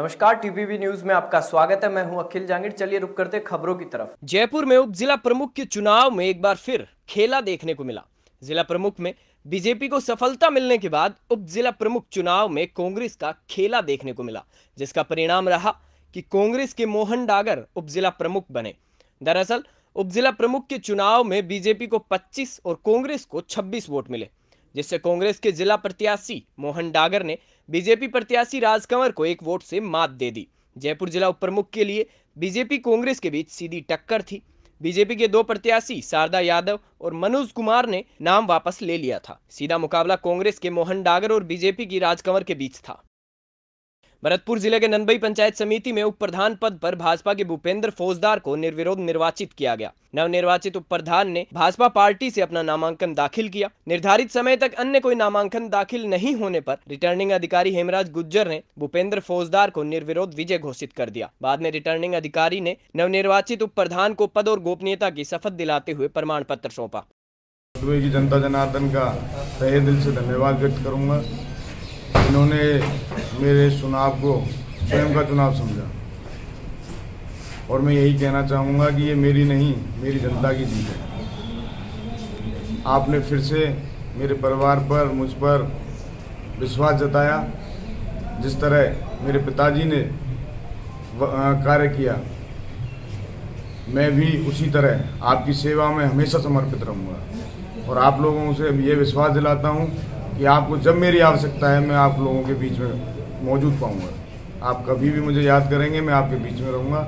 नमस्कार TV news में आपका स्वागत है मैं हूं अखिल जांगिर चलिए रुक करते खबरों की तरफ जयपुर में उप जिला प्रमुख के चुनाव में एक बार फिर खेला देखने को मिला जिला प्रमुख में बीजेपी को सफलता मिलने के बाद उप जिला प्रमुख चुनाव में कांग्रेस का खेला देखने को मिला जिसका परिणाम रहा कि कांग्रेस के मोहन डागर उप जिला प्रमुख बने दरअसल उप जिला प्रमुख के चुनाव में बीजेपी को 25 और कांग्रेस को 26 वोट मिले जिससे कांग्रेस के जिला प्रत्याशी मोहन डागर ने बीजेपी प्रत्याशी राजकंवर को एक वोट से मात दे दी जयपुर जिला उप प्रमुख के लिए बीजेपी कांग्रेस के बीच सीधी टक्कर थी बीजेपी के दो प्रत्याशी शारदा यादव और मनोज कुमार ने नाम वापस ले लिया था सीधा मुकाबला कांग्रेस के मोहन डागर और बीजेपी की राजकंवर के बीच था भरतपुर जिले के नंदबई पंचायत समिति में उप प्रधान पद पर भाजपा के भूपेंद्र फौजदार को निर्विरोध निर्वाचित किया गया नव निर्वाचित उप प्रधान ने भाजपा पार्टी से अपना नामांकन दाखिल किया निर्धारित समय तक अन्य कोई नामांकन दाखिल नहीं होने पर रिटर्निंग अधिकारी हेमराज गुज्जर ने भूपेंद्र फौजदार को निर्विरोध विजय घोषित कर दिया बाद में रिटर्निंग अधिकारी ने नव निर्वाचित उप प्रधान को पद और गोपनीयता की शपथ दिलाते हुए प्रमाण पत्र सौंपा की जनता जनार्दन का तहे दिल से धन्यवाद व्यक्त करूंगा इन्होंने मेरे चुनाव को स्वयं का चुनाव समझा और मैं यही कहना चाहूँगा कि ये मेरी नहीं मेरी जनता की जीत है आपने फिर से मेरे परिवार पर मुझ पर विश्वास जताया जिस तरह मेरे पिताजी ने कार्य किया मैं भी उसी तरह आपकी सेवा में हमेशा समर्पित रहूँगा और आप लोगों से ये विश्वास दिलाता हूँ कि आपको जब मेरी आवश्यकता है मैं आप लोगों के बीच में मौजूद पाऊँगा आप कभी भी मुझे याद करेंगे मैं आपके बीच में रहूँगा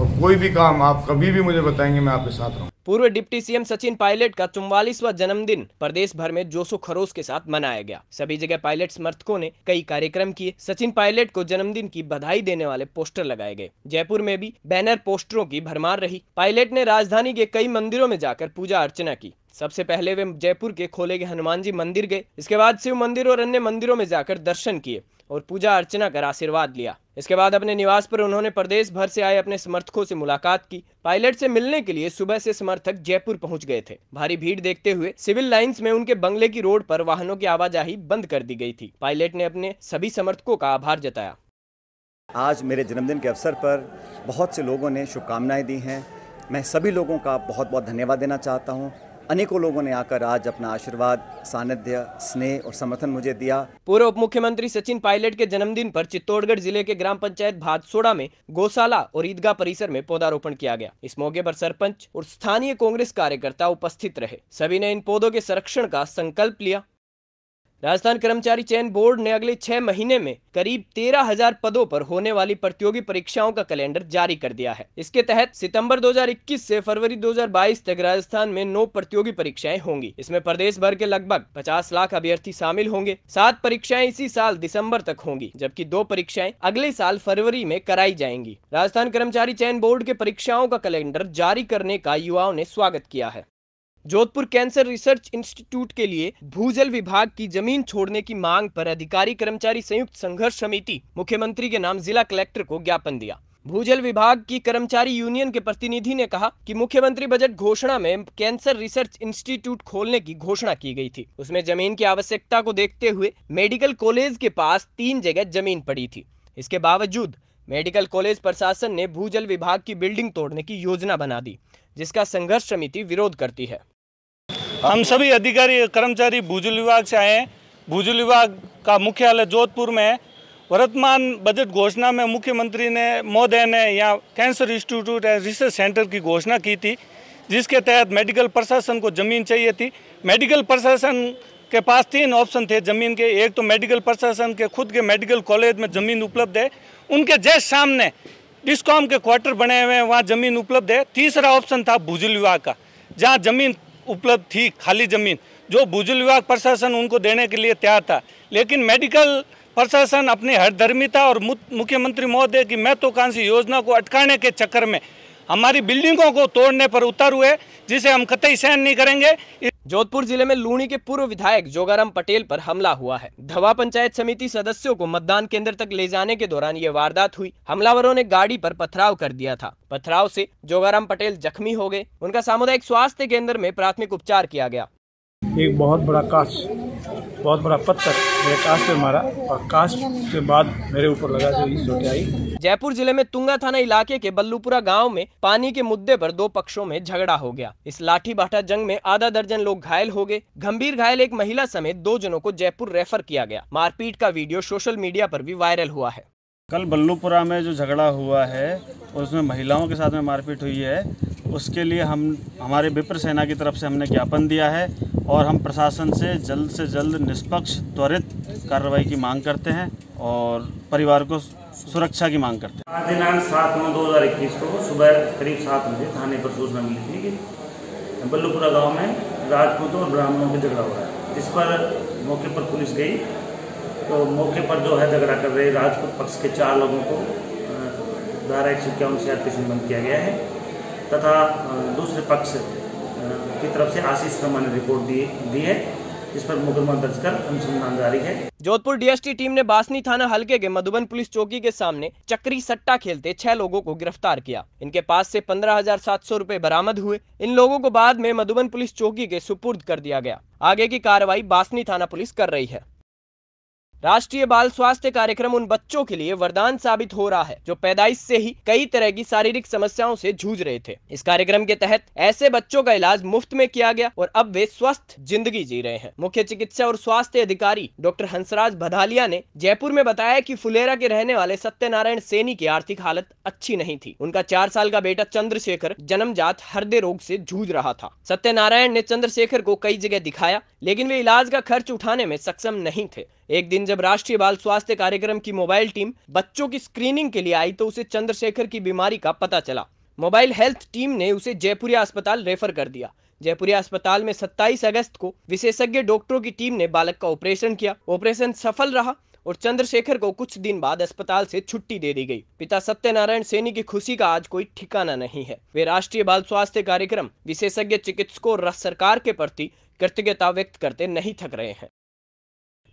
और कोई भी काम आप कभी भी मुझे बताएंगे मैं आपके साथ रहूँगा पूर्व डिप्टी सीएम सचिन पायलट का चौवालीसवा जन्मदिन प्रदेश भर में जोशो खरोश के साथ मनाया गया सभी जगह पायलट समर्थकों ने कई कार्यक्रम किए सचिन पायलट को जन्मदिन की बधाई देने वाले पोस्टर लगाए गए जयपुर में भी बैनर पोस्टरों की भरमार रही पायलट ने राजधानी के कई मंदिरों में जाकर पूजा अर्चना की सबसे पहले वे जयपुर के खोले गए हनुमान जी मंदिर गए इसके बाद शिव मंदिर और अन्य मंदिरों में जाकर दर्शन किए और पूजा अर्चना कर आशीर्वाद लिया इसके बाद अपने निवास पर उन्होंने प्रदेश भर से आए अपने समर्थकों से मुलाकात की पायलट से मिलने के लिए सुबह से समर्थक जयपुर पहुंच गए थे भारी भीड़ देखते हुए सिविल लाइंस में उनके बंगले की रोड पर वाहनों की आवाजाही बंद कर दी गई थी पायलट ने अपने सभी समर्थकों का आभार जताया आज मेरे जन्मदिन के अवसर पर बहुत से लोगों ने शुभकामनाएं दी हैं मैं सभी लोगों का बहुत बहुत धन्यवाद देना चाहता हूँ अनेकों लोगों ने आकर आज अपना आशीर्वाद सानिध्य स्नेह और समर्थन मुझे दिया पूर्व उप मुख्यमंत्री सचिन पायलट के जन्मदिन पर चित्तौड़गढ़ जिले के ग्राम पंचायत भादसोड़ा में गौशाला और ईदगाह परिसर में पौधारोपण किया गया इस मौके पर सरपंच और स्थानीय कांग्रेस कार्यकर्ता उपस्थित रहे सभी ने इन पौधों के संरक्षण का संकल्प लिया राजस्थान कर्मचारी चयन बोर्ड ने अगले छह महीने में करीब तेरह हजार पदों पर होने वाली प्रतियोगी परीक्षाओं का कैलेंडर जारी कर दिया है इसके तहत सितंबर 2021 से फरवरी 2022 तक राजस्थान में नौ प्रतियोगी परीक्षाएं होंगी इसमें प्रदेश भर के लगभग 50 लाख अभ्यर्थी शामिल होंगे सात परीक्षाएं इसी साल दिसम्बर तक होंगी जबकि दो परीक्षाएं अगले साल फरवरी में कराई जाएंगी राजस्थान कर्मचारी चयन बोर्ड के परीक्षाओं का कैलेंडर जारी करने का युवाओं ने स्वागत किया है जोधपुर कैंसर रिसर्च इंस्टीट्यूट के लिए भूजल विभाग की जमीन छोड़ने की मांग पर अधिकारी कर्मचारी संयुक्त संघर्ष समिति मुख्यमंत्री के नाम जिला कलेक्टर को ज्ञापन दिया भूजल विभाग की कर्मचारी यूनियन के प्रतिनिधि ने कहा कि मुख्यमंत्री बजट घोषणा में कैंसर रिसर्च इंस्टीट्यूट खोलने की घोषणा की गई थी उसमें जमीन की आवश्यकता को देखते हुए मेडिकल कॉलेज के पास तीन जगह जमीन पड़ी थी इसके बावजूद मेडिकल कॉलेज प्रशासन ने भूजल विभाग की बिल्डिंग तोड़ने की योजना बना दी जिसका संघर्ष समिति विरोध करती है हम सभी अधिकारी कर्मचारी भूजल विभाग से आए हैं भूजल विभाग का मुख्यालय जोधपुर में है वर्तमान बजट घोषणा में मुख्यमंत्री ने मोदय ने यहाँ cancer institute and research centre की घोषणा की थी जिसके तहत मेडिकल प्रशासन को ज़मीन चाहिए थी मेडिकल प्रशासन के पास तीन ऑप्शन थे ज़मीन के एक तो मेडिकल प्रशासन के खुद के मेडिकल कॉलेज में ज़मीन उपलब्ध है उनके जय सामने डिस्कॉम के क्वार्टर बने हुए हैं वहाँ ज़मीन उपलब्ध है तीसरा ऑप्शन था भूजल विभाग का जहाँ ज़मीन उपलब्ध थी खाली ज़मीन जो भूजल विभाग प्रशासन उनको देने के लिए तैयार था लेकिन मेडिकल प्रशासन अपनी हरधर्मिता और मुख्यमंत्री महोदय की महत्वाकांक्षी योजना को अटकाने के चक्कर में हमारी बिल्डिंगों को तोड़ने पर उतर हुए जिसे हम कतई सहन नहीं करेंगे जोधपुर जिले में लूणी के पूर्व विधायक जोगाराम पटेल पर हमला हुआ है धवा पंचायत समिति सदस्यों को मतदान केंद्र तक ले जाने के दौरान ये वारदात हुई हमलावरों ने गाड़ी पर पथराव कर दिया था पथराव से जोगाराम पटेल जख्मी हो गए उनका सामुदायिक स्वास्थ्य केंद्र में प्राथमिक उपचार किया गया एक बहुत बड़ा काश बहुत बड़ा पत्थर मेरे कास्ट पे मारा और कास्ट के बाद मेरे ऊपर लगा जो ये चोटें आई जयपुर जिले में तुंगा थाना इलाके के बल्लूपुरा गांव में पानी के मुद्दे पर दो पक्षों में झगड़ा हो गया इस लाठी बाटा जंग में आधा दर्जन लोग घायल हो गए गंभीर घायल एक महिला समेत दो जनों को जयपुर रेफर किया गया मारपीट का वीडियो सोशल मीडिया पर भी वायरल हुआ है कल बल्लूपुरा में जो झगड़ा हुआ है उसमें महिलाओं के साथ में मारपीट हुई है उसके लिए हम हमारे विप्र सेना की तरफ से हमने ज्ञापन दिया है और हम प्रशासन से जल्द से जल्द निष्पक्ष त्वरित कार्रवाई की मांग करते हैं और परिवार को सुरक्षा की मांग करते हैं दिनांक सात नौ दो हज़ार इक्कीस को सुबह करीब सात बजे थाने पर सूचना मिली थी कि बल्लूपुरा गांव में राजपूतों और ब्राह्मणों के झगड़ा हुआ है जिस पर मौके पर पुलिस गई तो मौके पर जो है झगड़ा कर रहे राजपूत पक्ष के चार लोगों को धारा एक सौ इक्यावन से आर किया गया है तथा दूसरे पक्ष की तरफ से आशीष शर्मा ने रिपोर्ट दी है जिस पर मुकदमा दर्ज कर अनुसंधान जारी है जोधपुर डीएसटी टीम ने बासनी थाना हल्के के मधुबन पुलिस चौकी के सामने चक्री सट्टा खेलते छह लोगों को गिरफ्तार किया इनके पास से पंद्रह हजार सात सौ रूपए बरामद हुए इन लोगों को बाद में मधुबन पुलिस चौकी के सुपुर्द कर दिया गया आगे की कार्रवाई बासनी थाना पुलिस कर रही है राष्ट्रीय बाल स्वास्थ्य कार्यक्रम उन बच्चों के लिए वरदान साबित हो रहा है जो पैदाइश से ही कई तरह की शारीरिक समस्याओं से जूझ रहे थे इस कार्यक्रम के तहत ऐसे बच्चों का इलाज मुफ्त में किया गया और अब वे स्वस्थ जिंदगी जी रहे हैं मुख्य चिकित्सा और स्वास्थ्य अधिकारी डॉक्टर हंसराज भदालिया ने जयपुर में बताया की फुलेरा के रहने वाले सत्यनारायण सेनी की आर्थिक हालत अच्छी नहीं थी उनका चार साल का बेटा चंद्रशेखर जन्म हृदय रोग ऐसी जूझ रहा था सत्यनारायण ने चंद्रशेखर को कई जगह दिखाया लेकिन वे इलाज का खर्च उठाने में सक्षम नहीं थे एक दिन जब राष्ट्रीय बाल स्वास्थ्य कार्यक्रम की मोबाइल टीम बच्चों की स्क्रीनिंग के लिए आई तो उसे चंद्रशेखर की बीमारी का पता चला मोबाइल हेल्थ टीम ने उसे जयपुरिया अस्पताल रेफर कर दिया जयपुरिया अस्पताल में 27 अगस्त को विशेषज्ञ डॉक्टरों की टीम ने बालक का ऑपरेशन किया ऑपरेशन सफल रहा और चंद्रशेखर को कुछ दिन बाद अस्पताल से छुट्टी दे दी गई पिता सत्यनारायण सेनी की खुशी का आज कोई ठिकाना नहीं है वे राष्ट्रीय बाल स्वास्थ्य कार्यक्रम विशेषज्ञ चिकित्सकों और सरकार के प्रति कृतज्ञता व्यक्त करते नहीं थक रहे हैं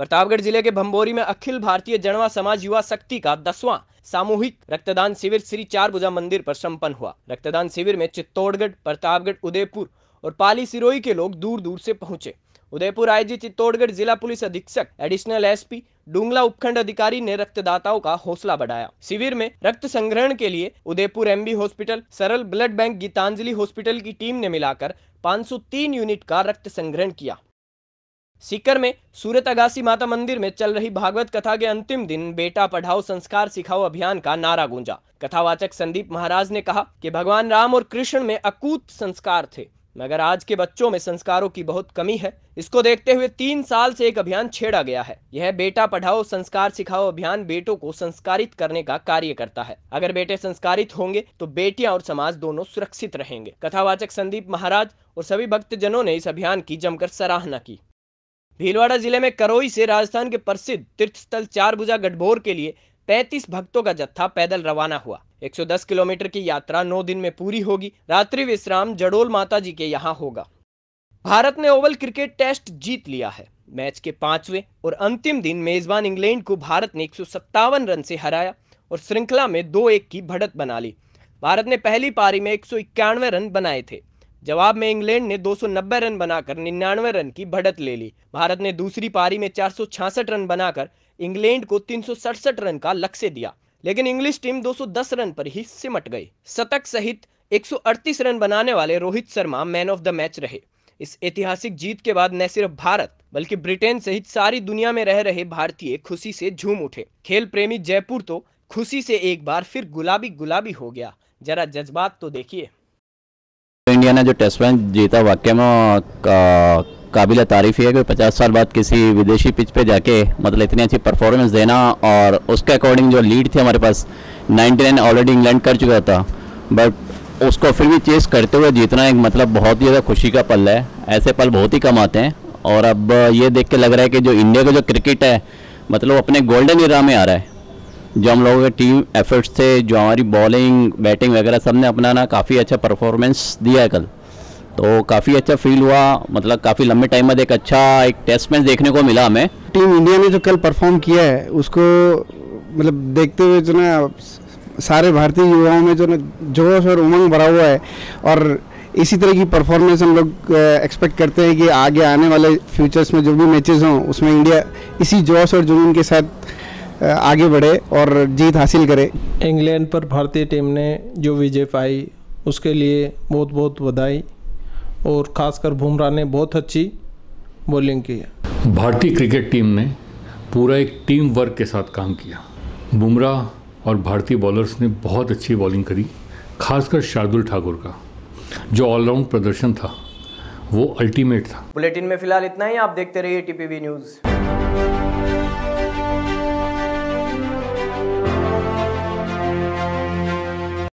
प्रतापगढ़ जिले के भंबोरी में अखिल भारतीय जनवा समाज युवा शक्ति का दसवां सामूहिक रक्तदान शिविर श्री चारभुजा मंदिर पर संपन्न हुआ रक्तदान शिविर में चित्तौड़गढ़ प्रतापगढ़ उदयपुर और पाली सिरोही के लोग दूर दूर से पहुंचे उदयपुर आईजी चित्तौड़गढ़ जिला पुलिस अधीक्षक एडिशनल एसपी डूंगला उपखंड अधिकारी ने रक्तदाताओं का हौसला बढ़ाया शिविर में रक्त संग्रहण के लिए Udaipur MB hospital Saral blood bank Geetanjali hospital की टीम ने मिलाकर 503 यूनिट का रक्त संग्रहण किया सीकर में सूरत अगासी माता मंदिर में चल रही भागवत कथा के अंतिम दिन बेटा पढ़ाओ संस्कार सिखाओ अभियान का नारा गूंजा कथावाचक संदीप महाराज ने कहा कि भगवान राम और कृष्ण में अकूत संस्कार थे मगर आज के बच्चों में संस्कारों की बहुत कमी है इसको देखते हुए तीन साल से एक अभियान छेड़ा गया है यह बेटा पढ़ाओ संस्कार सिखाओ अभियान बेटों को संस्कारित करने का कार्य करता है अगर बेटे संस्कारित होंगे तो बेटियां और समाज दोनों सुरक्षित रहेंगे कथावाचक संदीप महाराज और सभी भक्त जनों ने इस अभियान की जमकर सराहना की भीलवाड़ा जिले में करोई से राजस्थान के प्रसिद्ध तीर्थस्थल चारभुजा गठभोर के लिए 35 भक्तों का जत्था पैदल रवाना हुआ 110 किलोमीटर की यात्रा 9 दिन में पूरी होगी रात्रि विश्राम जडोल माता जी के यहाँ होगा भारत ने ओवल क्रिकेट टेस्ट जीत लिया है मैच के पांचवें और अंतिम दिन मेजबान इंग्लैंड को भारत ने एक रन से हराया और श्रृंखला में दो एक की बढ़त बना ली भारत ने पहली पारी में एक रन बनाए थे जवाब में इंग्लैंड ने 290 रन बनाकर 99 रन की बढ़त ले ली भारत ने दूसरी पारी में 466 रन बनाकर इंग्लैंड को तीन रन का लक्ष्य दिया लेकिन इंग्लिश टीम 210 रन पर ही सिमट गई शतक सहित 138 रन बनाने वाले Rohit Sharma man of the match रहे इस ऐतिहासिक जीत के बाद न सिर्फ भारत बल्कि ब्रिटेन सहित सारी दुनिया में रह रहे भारतीय खुशी से झूम उठे खेल प्रेमी जयपुर तो खुशी से एक बार फिर गुलाबी गुलाबी हो गया जरा जज्बात तो देखिए इंडिया ने जो टेस्ट मैच जीता वाकई में काबिल तारीफ़ ही है कि पचास साल बाद किसी विदेशी पिच पे जाके मतलब इतनी अच्छी परफॉर्मेंस देना और उसके अकॉर्डिंग जो लीड थी हमारे पास 99 ऑलरेडी इंग्लैंड कर चुका था बट उसको फिर भी चेस करते हुए जीतना एक मतलब बहुत ही ज़्यादा खुशी का पल है ऐसे पल बहुत ही कम आते हैं और अब ये देख के लग रहा है कि जो इंडिया का जो क्रिकेट है मतलब वो अपने गोल्डन इरा में आ रहा है जो हम लोगों के टीम एफर्ट्स थे जो हमारी बॉलिंग बैटिंग वगैरह सब ने अपना ना काफ़ी अच्छा परफॉर्मेंस दिया है कल तो काफ़ी अच्छा फील हुआ मतलब काफ़ी लंबे टाइम बाद एक अच्छा एक टेस्ट मैच देखने को मिला हमें टीम इंडिया ने जो कल परफॉर्म किया है उसको मतलब देखते हुए जो ना सारे भारतीय युवाओं में जो ना जोश और उमंग भरा हुआ है और इसी तरह की परफॉर्मेंस हम लोग एक्सपेक्ट करते हैं कि आगे आने वाले फ्यूचर्स में जो भी मैचेस हों उसमें इंडिया इसी जोश और जुनून के साथ आगे बढ़े और जीत हासिल करे इंग्लैंड पर भारतीय टीम ने जो विजय पाई उसके लिए बहुत बहुत बधाई और ख़ासकर बुमराह ने बहुत अच्छी बॉलिंग की है भारतीय क्रिकेट टीम ने पूरा एक टीम वर्क के साथ काम किया बुमराह और भारतीय बॉलर्स ने बहुत अच्छी बॉलिंग करी खासकर शार्दुल ठाकुर का जो ऑलराउंड प्रदर्शन था वो अल्टीमेट था बुलेटिन में फिलहाल इतना ही आप देखते रहिए टीपीवी न्यूज़